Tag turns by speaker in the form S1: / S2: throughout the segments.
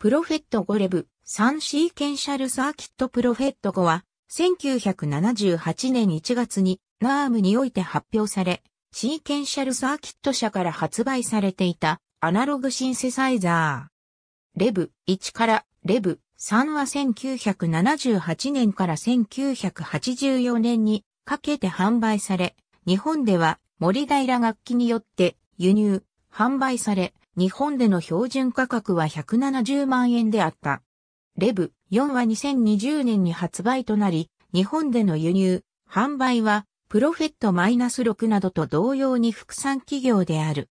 S1: プロフェット5レブ、3シーケンシャルサーキットプロフェット5は、1978年1月に、ナームにおいて発表され、シーケンシャルサーキット社から発売されていた、アナログシンセサイザー。レブ1からレブ3は1978年から1984年にかけて販売され、日本では森平楽器によって輸入、販売され、日本での標準価格は170万円であった。レブ4は2020年に発売となり、日本での輸入、販売は、プロフェットマイナス -6 などと同様に副産企業である。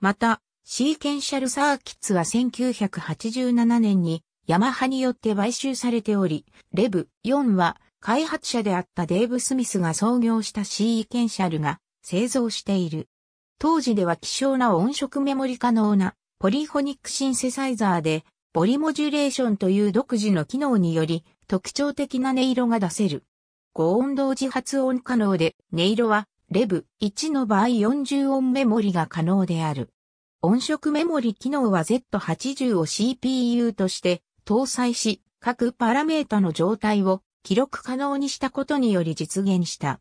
S1: また、シーケンシャルサーキッツは1987年にヤマハによって買収されており、レブ4は開発者であったデーブ・スミスが創業したシーケンシャルが製造している。当時では希少な音色メモリ可能なポリフォニックシンセサイザーで、ボリモジュレーションという独自の機能により特徴的な音色が出せる。5音同時発音可能で、音色はレブ1の場合40音メモリが可能である。音色メモリ機能は Z80 を CPU として搭載し、各パラメータの状態を記録可能にしたことにより実現した。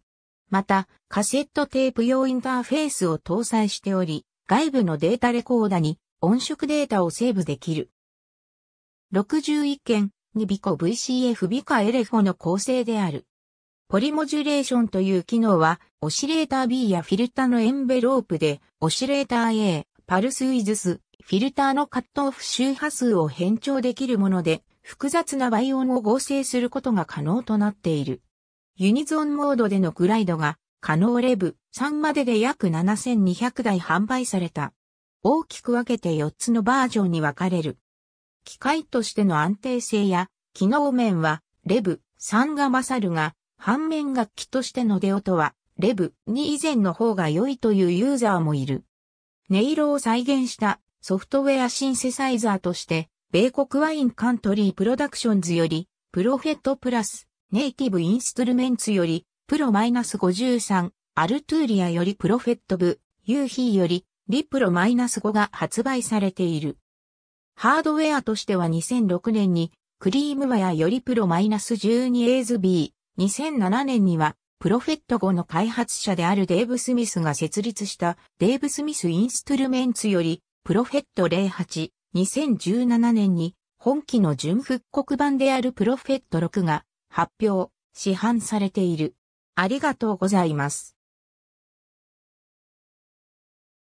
S1: また、カセットテープ用インターフェースを搭載しており、外部のデータレコーダに音色データをセーブできる。61件、にビコ VCF ビカエレフォの構成である。ポリモジュレーションという機能は、オシレーター B やフィルタのエンベロープで、オシレーター A、パルスイズス、フィルターのカットオフ周波数を変調できるもので、複雑な倍音を合成することが可能となっている。ユニゾンモードでのグライドが可能レブ3までで約7200台販売された。大きく分けて4つのバージョンに分かれる。機械としての安定性や機能面はレブ3が勝るが、反面楽器としての出音はレブ2以前の方が良いというユーザーもいる。音色を再現したソフトウェアシンセサイザーとして、米国ワインカントリープロダクションズより、プロフェットプラスネイティブインストゥルメンツより、プロマイナス53、アルトゥーリアよりプロフェット部、ユーヒーより、リプロマイナス5が発売されている。ハードウェアとしては2006年に、クリームイヤー。よりプロマイナス12エーズ B、2007年には、プロフェット5の開発者であるデーブ・スミスが設立したデーブ・スミス・インストゥルメンツよりプロフェット08、2017年に本機の準復刻版であるプロフェット6が発表、市販されている。ありがとうございます。